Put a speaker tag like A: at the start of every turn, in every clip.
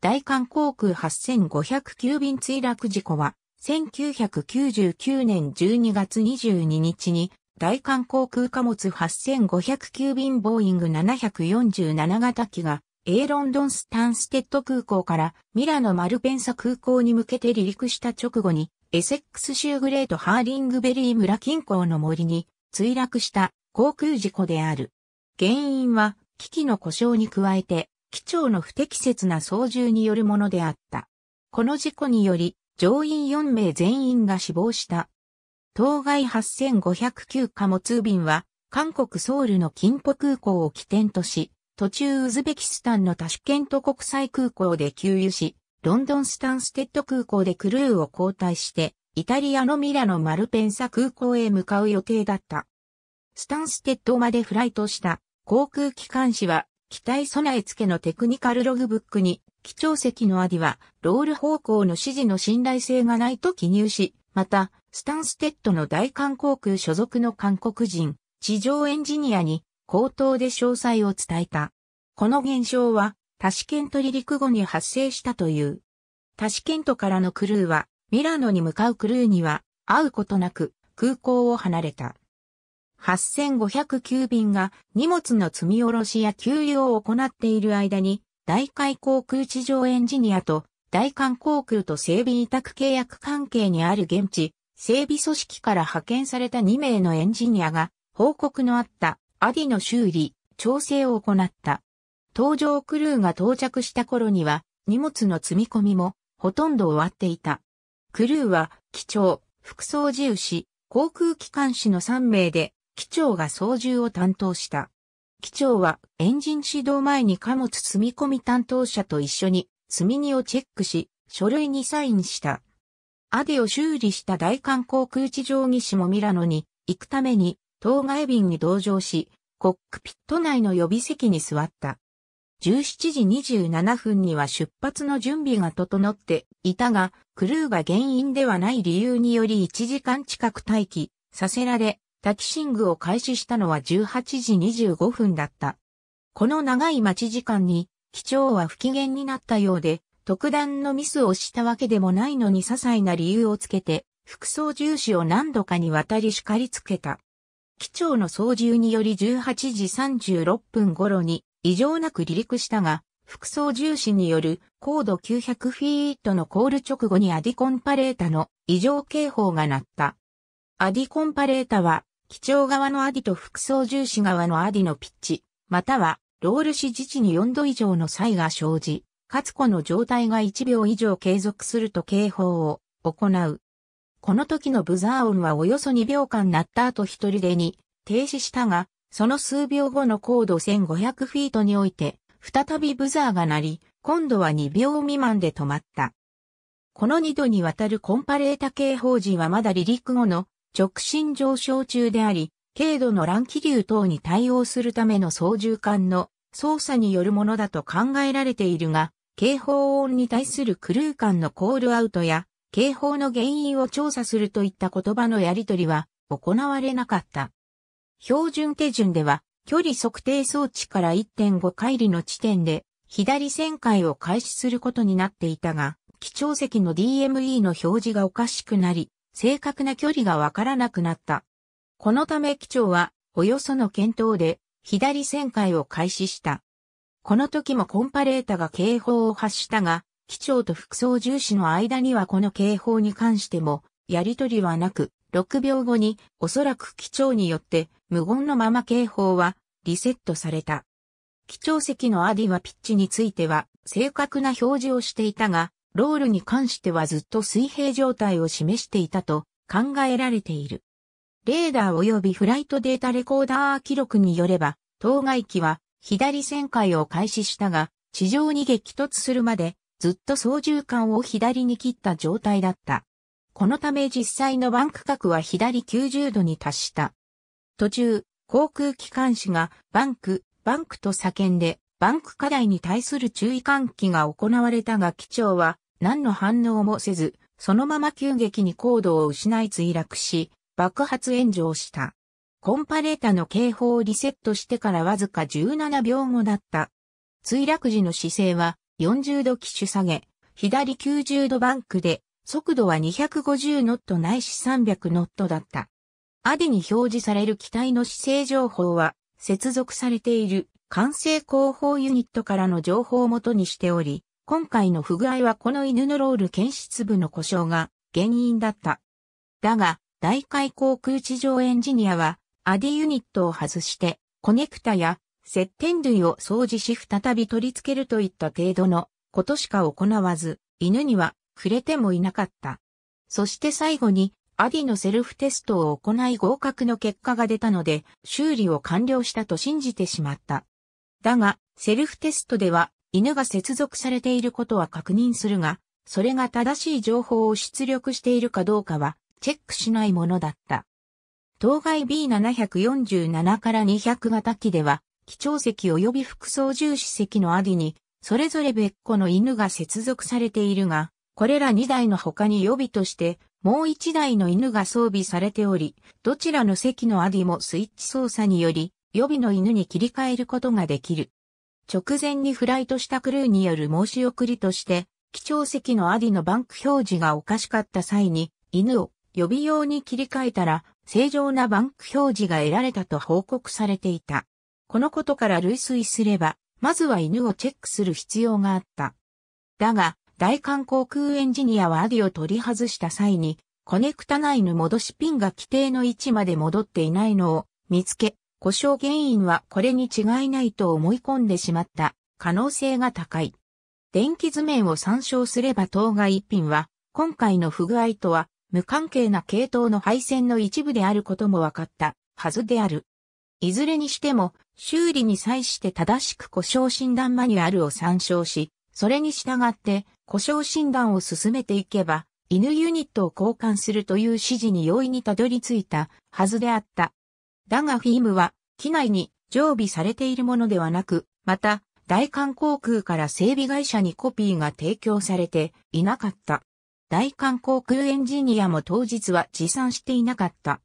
A: 大韓航空8509便墜落事故は、1999年12月22日に、大韓航空貨物8509便ボーイング747型機が、エーロンドンスタンステッド空港からミラノマルペンサ空港に向けて離陸した直後に、エセックス州グレートハーリングベリー村近郊の森に墜落した航空事故である。原因は機器の故障に加えて機長の不適切な操縦によるものであった。この事故により、乗員4名全員が死亡した。当該8509貨物便は、韓国ソウルの金浦空港を起点とし、途中ウズベキスタンのタシュケント国際空港で給油し、ロンドンスタンステッド空港でクルーを交代して、イタリアのミラノマルペンサ空港へ向かう予定だった。スタンステッドまでフライトした航空機関士は機体備え付けのテクニカルログブックに、基調席のアディは、ロール方向の指示の信頼性がないと記入し、また、スタンステッドの大韓航空所属の韓国人、地上エンジニアに、口頭で詳細を伝えた。この現象は、タシケント離陸後に発生したという。タシケントからのクルーは、ミラノに向かうクルーには、会うことなく、空港を離れた。8509便が荷物の積み下ろしや給油を行っている間に、大海航空地上エンジニアと大韓航空と整備委託契約関係にある現地、整備組織から派遣された2名のエンジニアが報告のあったアディの修理、調整を行った。搭乗クルーが到着した頃には荷物の積み込みもほとんど終わっていた。クルーは機長、服装自由士、航空機関士の3名で機長が操縦を担当した。機長はエンジン始動前に貨物積み込み担当者と一緒に積み荷をチェックし、書類にサインした。アデを修理した大韓航空地上技師もミラノに行くために当該便に同乗し、コックピット内の予備席に座った。17時27分には出発の準備が整っていたが、クルーが原因ではない理由により1時間近く待機させられ、タキシングを開始したのは18時25分だった。この長い待ち時間に、機長は不機嫌になったようで、特段のミスをしたわけでもないのに些細な理由をつけて、服装重視を何度かにわたり叱りつけた。機長の操縦により18時36分頃に異常なく離陸したが、服装重視による高度900フィートのコール直後にアディコンパレータの異常警報が鳴った。アディコンパレータは基調側のアディと副操縦士側のアディのピッチ、または、ロールし自治に4度以上の差異が生じ、かつこの状態が1秒以上継続すると警報を行う。この時のブザー音はおよそ2秒間鳴った後一人でに停止したが、その数秒後の高度1500フィートにおいて、再びブザーが鳴り、今度は2秒未満で止まった。この2度にわたるコンパレータ警報時はまだ離陸後の直進上昇中であり、軽度の乱気流等に対応するための操縦艦の操作によるものだと考えられているが、警報音に対するクルー間のコールアウトや、警報の原因を調査するといった言葉のやり取りは行われなかった。標準手順では、距離測定装置から1.5回離の地点で、左旋回を開始することになっていたが、基調席の DME の表示がおかしくなり、正確な距離がわからなくなった。このため機長は、およその検討で、左旋回を開始した。この時もコンパレータが警報を発したが、機長と副操縦士の間にはこの警報に関しても、やりとりはなく、6秒後におそらく機長によって無言のまま警報はリセットされた。機長席のアディはピッチについては正確な表示をしていたが、ロールに関してはずっと水平状態を示していたと考えられている。レーダー及びフライトデータレコーダー記録によれば、当該機は左旋回を開始したが、地上に激突するまでずっと操縦桿を左に切った状態だった。このため実際のバンク角は左90度に達した。途中、航空機関士がバンク、バンクと叫んで、バンク課題に対する注意喚起が行われたが機長は何の反応もせず、そのまま急激に高度を失い墜落し、爆発炎上した。コンパレータの警報をリセットしてからわずか17秒後だった。墜落時の姿勢は40度機種下げ、左90度バンクで、速度は250ノットないし300ノットだった。アディに表示される機体の姿勢情報は、接続されている管制後方ユニットからの情報をもとにしており、今回の不具合はこの犬のロール検出部の故障が原因だった。だが、大海航空地上エンジニアは、アディユニットを外して、コネクタや接点類を掃除し再び取り付けるといった程度のことしか行わず、犬には触れてもいなかった。そして最後に、アディのセルフテストを行い合格の結果が出たので、修理を完了したと信じてしまった。だが、セルフテストでは犬が接続されていることは確認するが、それが正しい情報を出力しているかどうかはチェックしないものだった。当該 B747 から200型機では、基調席及び副操縦士席のアディに、それぞれ別個の犬が接続されているが、これら2台の他に予備として、もう1台の犬が装備されており、どちらの席のアディもスイッチ操作により、予備の犬に切り替えることができる。直前にフライトしたクルーによる申し送りとして、基調席のアディのバンク表示がおかしかった際に、犬を予備用に切り替えたら、正常なバンク表示が得られたと報告されていた。このことから類推すれば、まずは犬をチェックする必要があった。だが、大韓航空エンジニアはアディを取り外した際に、コネクタ内の戻しピンが規定の位置まで戻っていないのを見つけ、故障原因はこれに違いないと思い込んでしまった可能性が高い。電気図面を参照すれば当該一品は、今回の不具合とは無関係な系統の配線の一部であることも分かったはずである。いずれにしても、修理に際して正しく故障診断マニュアルを参照し、それに従って故障診断を進めていけば、犬ユニットを交換するという指示に容易にたどり着いたはずであった。だがフィームは、機内に常備されているものではなく、また、大韓航空から整備会社にコピーが提供されていなかった。大韓航空エンジニアも当日は持参していなかった。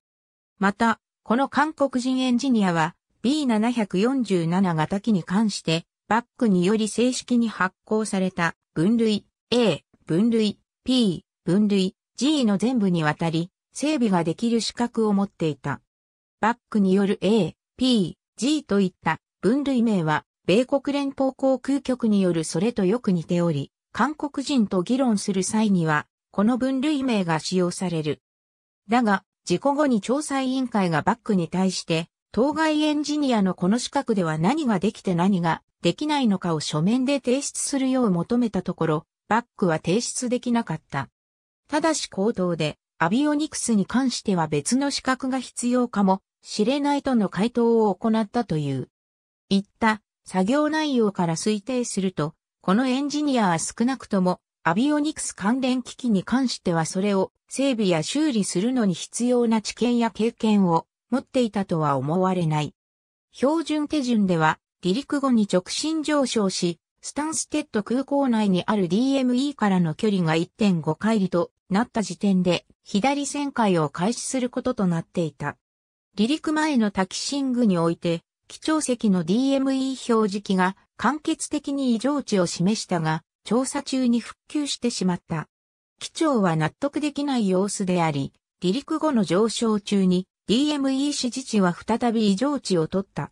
A: また、この韓国人エンジニアは B747 型機に関して、バックにより正式に発行された分類 A、分類 P、分類 G の全部にわたり、整備ができる資格を持っていた。バックによる A、P、G といった分類名は、米国連邦航空局によるそれとよく似ており、韓国人と議論する際には、この分類名が使用される。だが、事故後に調査委員会がバックに対して、当該エンジニアのこの資格では何ができて何ができないのかを書面で提出するよう求めたところ、バックは提出できなかった。ただし口頭で、アビオニクスに関しては別の資格が必要かも知れないとの回答を行ったという。言った作業内容から推定すると、このエンジニアは少なくともアビオニクス関連機器に関してはそれを整備や修理するのに必要な知見や経験を持っていたとは思われない。標準手順では離陸後に直進上昇し、スタンステッド空港内にある DME からの距離が1.5回里となった時点で左旋回を開始することとなっていた。離陸前のタキシングにおいて、基調席の DME 表示器が間欠的に異常値を示したが、調査中に復旧してしまった。機長は納得できない様子であり、離陸後の上昇中に DME 指示値は再び異常値を取った。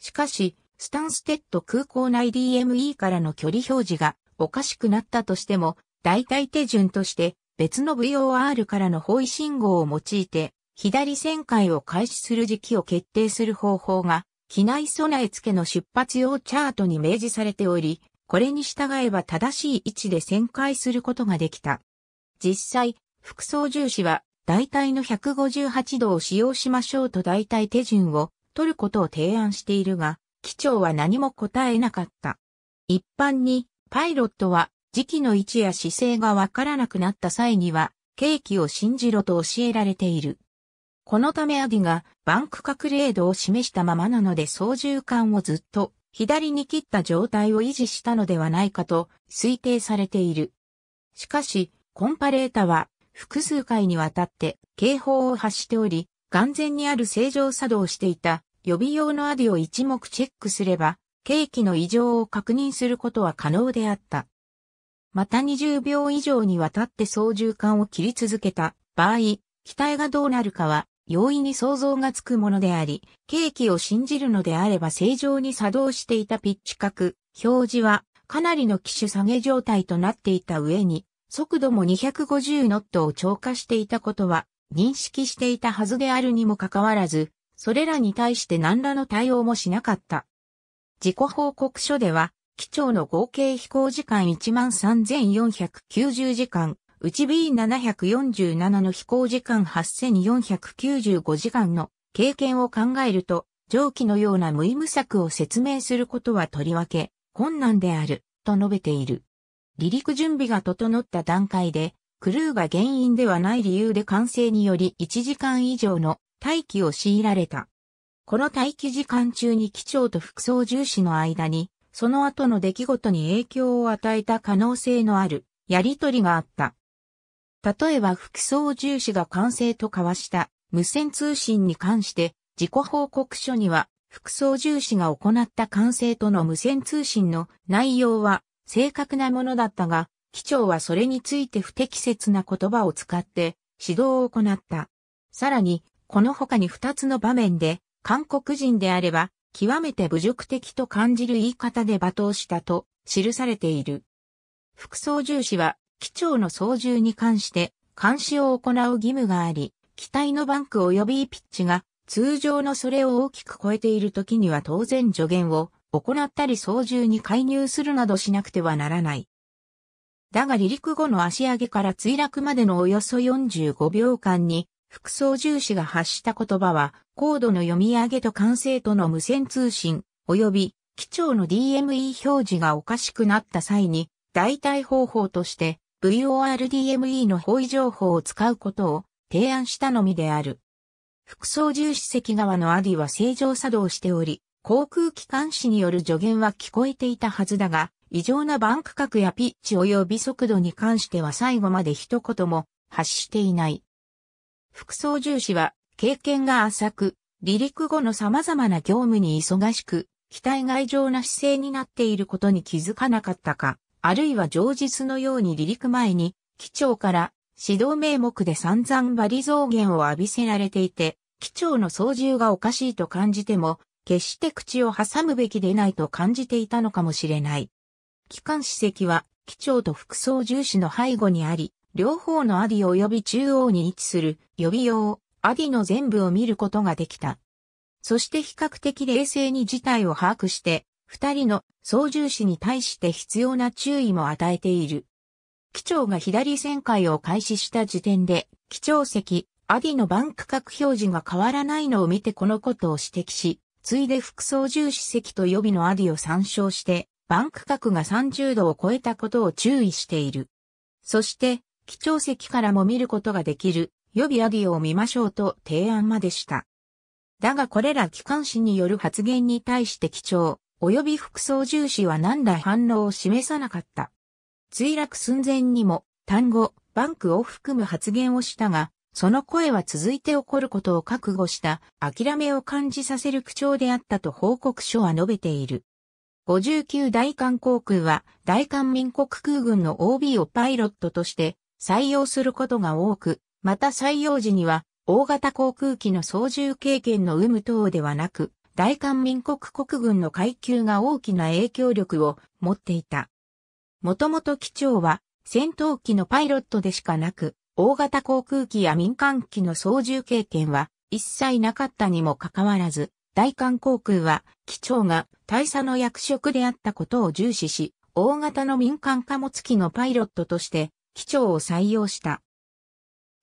A: しかし、スタンステッド空港内 DME からの距離表示がおかしくなったとしても、代替手順として別の VOR からの方位信号を用いて左旋回を開始する時期を決定する方法が、機内備え付けの出発用チャートに明示されており、これに従えば正しい位置で旋回することができた。実際、副操縦士は、大体の158度を使用しましょうと大体手順を取ることを提案しているが、機長は何も答えなかった。一般に、パイロットは、時期の位置や姿勢がわからなくなった際には、景気を信じろと教えられている。このためアディがバンク隠レードを示したままなので操縦桿をずっと左に切った状態を維持したのではないかと推定されている。しかし、コンパレータは複数回にわたって警報を発しており、眼前にある正常作動していた予備用のアディを一目チェックすれば、計器の異常を確認することは可能であった。また20秒以上にわたって操縦桿を切り続けた場合、機体がどうなるかは容易に想像がつくものであり、景気を信じるのであれば正常に作動していたピッチ角、表示はかなりの機種下げ状態となっていた上に、速度も250ノットを超過していたことは認識していたはずであるにもかかわらず、それらに対して何らの対応もしなかった。自己報告書では、機長の合計飛行時間13,490時間、うち B747 の飛行時間8495時間の経験を考えると、蒸気のような無意無策を説明することはとりわけ困難である、と述べている。離陸準備が整った段階で、クルーが原因ではない理由で完成により1時間以上の待機を強いられた。この待機時間中に機長と副操縦士の間に、その後の出来事に影響を与えた可能性のある、やりとりがあった。例えば副操縦士が管制と交わした無線通信に関して自己報告書には副操縦士が行った管制との無線通信の内容は正確なものだったが、機長はそれについて不適切な言葉を使って指導を行った。さらに、この他に2つの場面で、韓国人であれば、極めて侮辱的と感じる言い方で罵倒したと記されている。副操縦士は機長の操縦に関して監視を行う義務があり、機体のバンク及びピッチが通常のそれを大きく超えている時には当然助言を行ったり操縦に介入するなどしなくてはならない。だが離陸後の足上げから墜落までのおよそ45秒間に、副操縦士が発した言葉は、高度の読み上げと完成との無線通信、及び、機長の DME 表示がおかしくなった際に、代替方法として、VORDME の方位情報を使うことを提案したのみである。副操縦士席側のアディは正常作動しており、航空機関士による助言は聞こえていたはずだが、異常なバンク角やピッチ及び速度に関しては最後まで一言も発していない。副操縦士は経験が浅く、離陸後の様々な業務に忙しく、機体が異常な姿勢になっていることに気づかなかったか、あるいは上日のように離陸前に、機長から指導名目で散々バリ増減を浴びせられていて、機長の操縦がおかしいと感じても、決して口を挟むべきでないと感じていたのかもしれない。機関史席は、機長と副操縦士の背後にあり、両方のアディ及び中央に位置する予備用、アディの全部を見ることができた。そして比較的冷静に事態を把握して、二人の操縦士に対して必要な注意も与えている。機長が左旋回を開始した時点で、機長席、アディのバンク角表示が変わらないのを見てこのことを指摘し、ついで副操縦士席と予備のアディを参照して、バンク角が30度を超えたことを注意している。そして、機長席からも見ることができる予備アディを見ましょうと提案までした。だがこれら機関士による発言に対して機長、及び副操縦士は何ら反応を示さなかった。墜落寸前にも単語、バンクを含む発言をしたが、その声は続いて起こることを覚悟した諦めを感じさせる口調であったと報告書は述べている。59大韓航空は大韓民国空軍の OB をパイロットとして採用することが多く、また採用時には大型航空機の操縦経験の有無等ではなく、大韓民国国軍の階級が大きな影響力を持っていた。もともと機長は戦闘機のパイロットでしかなく、大型航空機や民間機の操縦経験は一切なかったにもかかわらず、大韓航空は機長が大佐の役職であったことを重視し、大型の民間貨物機のパイロットとして機長を採用した。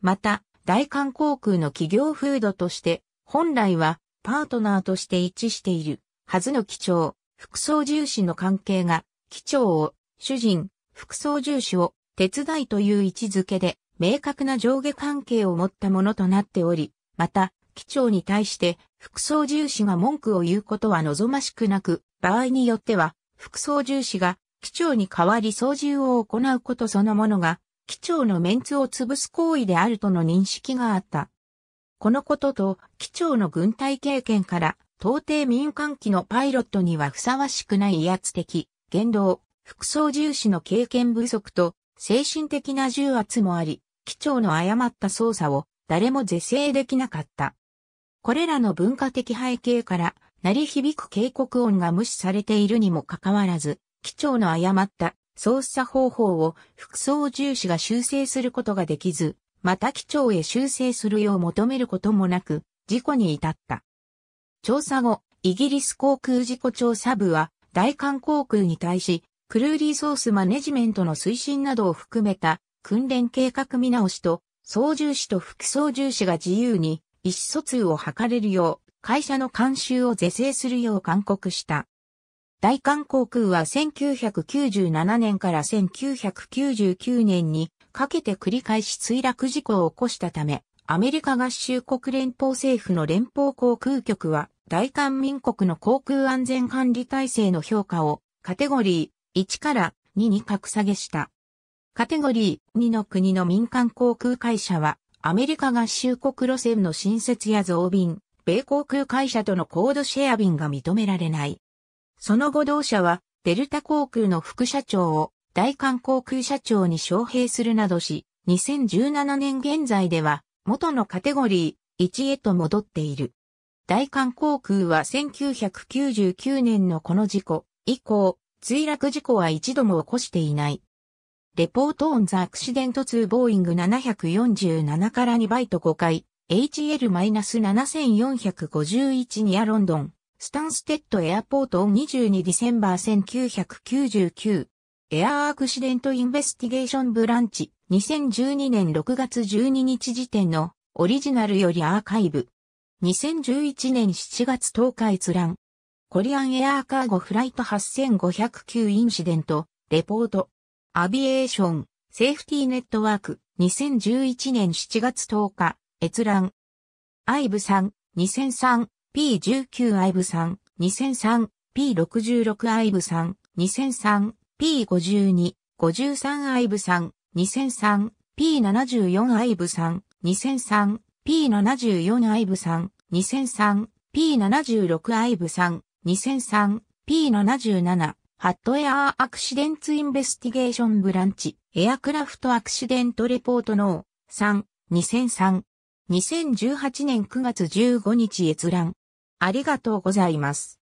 A: また、大韓航空の企業風土として、本来はパートナーとして一致しているはずの機長、副操縦士の関係が、機長を、主人、副操縦士を、手伝いという位置づけで、明確な上下関係を持ったものとなっており、また、機長に対して、副操縦士が文句を言うことは望ましくなく、場合によっては、副操縦士が、機長に代わり操縦を行うことそのものが、機長のメンツを潰す行為であるとの認識があった。このことと、機長の軍隊経験から、到底民間機のパイロットにはふさわしくない威圧的、言動、服装重視の経験不足と、精神的な重圧もあり、機長の誤った操作を誰も是正できなかった。これらの文化的背景から、鳴り響く警告音が無視されているにもかかわらず、機長の誤った操作方法を服装重視が修正することができず、また機長へ修正するよう求めることもなく、事故に至った。調査後、イギリス航空事故調査部は、大韓航空に対し、クルーリーソースマネジメントの推進などを含めた訓練計画見直しと、操縦士と副操縦士が自由に意思疎通を図れるよう、会社の監修を是正するよう勧告した。大韓航空は1997年から1999年にかけて繰り返し墜落事故を起こしたため、アメリカ合衆国連邦政府の連邦航空局は、大韓民国の航空安全管理体制の評価をカテゴリー1から2に格下げした。カテゴリー2の国の民間航空会社は、アメリカ合衆国路線の新設や増便、米航空会社とのコードシェア便が認められない。その後同社は、デルタ航空の副社長を大韓航空社長に招聘するなどし、2017年現在では元のカテゴリー1へと戻っている。大韓航空は1999年のこの事故以降、墜落事故は一度も起こしていない。レポートオンザアクシデント2ボーイング747から2バイト5回、HL-7451 ニアロンドン、スタンステッドエアポートオン22ディセンバー1999エアーアクシデントインベスティゲーションブランチ2012年6月12日時点のオリジナルよりアーカイブ2011年7月10日閲覧コリアンエアーカーゴフライト8509インシデントレポートアビエーションセーフティーネットワーク2011年7月10日閲覧アイブさん 2003P19 アイブさん 2003P66 アイブさん2003 P52、53アイブ3、2003、P74 アイブ3、2003、P74 アイブ3、2003、P76 アイブ3、2003、P77、ハットエアーアクシデンツインベスティゲーションブランチ、エアクラフトアクシデントレポートの3、2003、2018年9月15日閲覧。ありがとうございます。